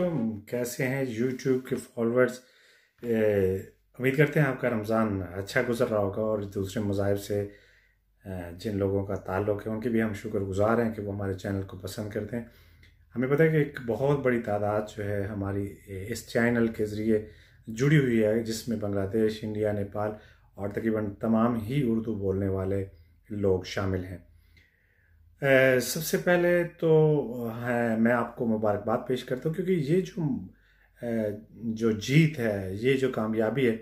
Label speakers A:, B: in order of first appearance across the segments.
A: वालेकुम कैसे हैं यूट्यूब के फॉलोअर्स उम्मीद करते हैं आपका रमज़ान अच्छा गुजर रहा होगा और दूसरे मज़ाहब से जिन लोगों का ताल्लुक है उनके भी हम शुक्र गुज़ार हैं कि वो हमारे चैनल को पसंद करते हैं हमें पता है कि एक बहुत बड़ी तादाद जो है हमारी इस चैनल के ज़रिए जुड़ी हुई है जिसमें बांग्लादेश इंडिया नेपाल और तकरीबन तमाम ही उर्दू बोलने वाले लोग शामिल हैं सबसे पहले तो है मैं आपको मुबारकबाद पेश करता हूँ क्योंकि ये जो जो जीत है ये जो कामयाबी है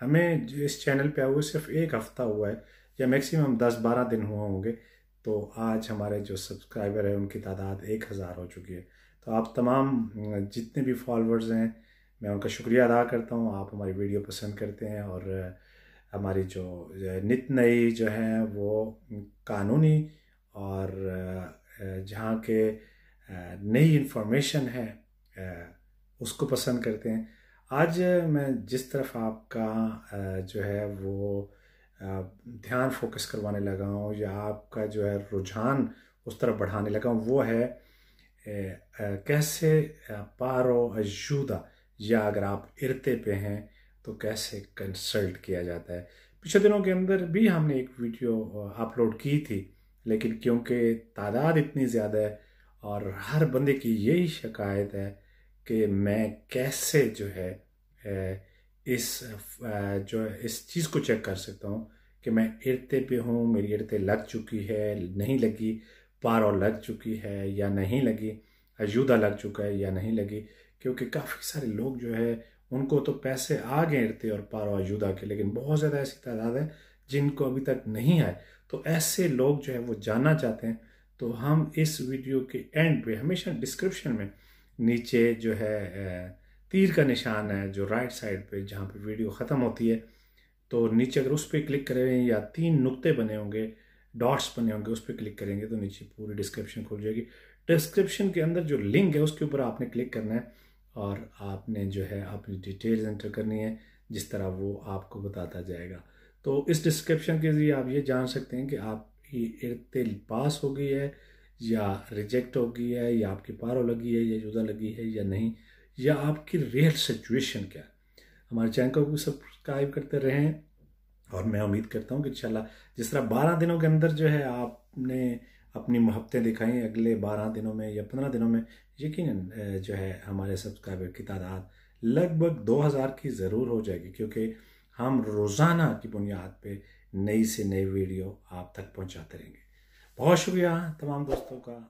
A: हमें इस चैनल पे आए हुए सिर्फ एक हफ़्ता हुआ है या मैक्सिमम दस बारह दिन हुआ होंगे तो आज हमारे जो सब्सक्राइबर हैं उनकी तादाद एक हज़ार हो चुकी है तो आप तमाम जितने भी फॉलोअर्स हैं मैं उनका शुक्रिया अदा करता हूँ आप हमारी वीडियो पसंद करते हैं और हमारी जो नित नई जो है वो कानूनी और जहाँ के नई इन्फॉर्मेशन है उसको पसंद करते हैं आज मैं जिस तरफ आपका जो है वो ध्यान फोकस करवाने लगा हूँ या आपका जो है रुझान उस तरफ बढ़ाने लगा हूँ वो है कैसे पारो अजूदा या अगर आप इरते पे हैं तो कैसे कंसल्ट किया जाता है पिछले दिनों के अंदर भी हमने एक वीडियो अपलोड की थी लेकिन क्योंकि तादाद इतनी ज़्यादा है और हर बंदे की यही शिकायत है कि मैं कैसे जो है इस जो इस चीज़ को चेक कर सकता हूँ कि मैं इर्ते पे हूँ मेरी इर्ते लग चुकी है नहीं लगी पार और लग चुकी है या नहीं लगी अयुदा लग चुका है या नहीं लगी क्योंकि काफ़ी सारे लोग जो है उनको तो पैसे आ गए इर्ते और पार और अयुदा के लेकिन बहुत ज़्यादा ऐसी तादाद है जिनको अभी तक नहीं आए तो ऐसे लोग जो है वो जानना चाहते हैं तो हम इस वीडियो के एंड पे हमेशा डिस्क्रिप्शन में नीचे जो है तीर का निशान है जो राइट साइड पे जहाँ पे वीडियो ख़त्म होती है तो नीचे अगर उस पर क्लिक करें या तीन नुक्ते बने होंगे डॉट्स बने होंगे उस पर क्लिक करेंगे तो नीचे पूरी डिस्क्रिप्शन खुल जाएगी डिस्क्रिप्शन के अंदर जो लिंक है उसके ऊपर आपने क्लिक करना है और आपने जो है अपनी डिटेल्स एंटर करनी है जिस तरह वो आपको बताता जाएगा तो इस डिस्क्रिप्शन के जरिए आप ये जान सकते हैं कि आपकी इरतिल पास हो गई है या रिजेक्ट हो गई है या आपकी पारो लगी है या जुदा लगी है या नहीं या आपकी रियल सिचुएशन क्या है हमारे चैनल को सब्सक्राइब करते रहें और मैं उम्मीद करता हूँ कि इंशाल्लाह जिस तरह बारह दिनों के अंदर जो है आपने अपनी महबतें दिखाई अगले बारह दिनों में या पंद्रह दिनों में यकीन जो है हमारे सब्सक्राइबर की तादाद लगभग दो हज़ार की ज़रूर हो जाएगी क्योंकि हम रोज़ाना की बुनियाद पे नई से नई वीडियो आप तक पहुंचाते रहेंगे बहुत शुक्रिया तमाम दोस्तों का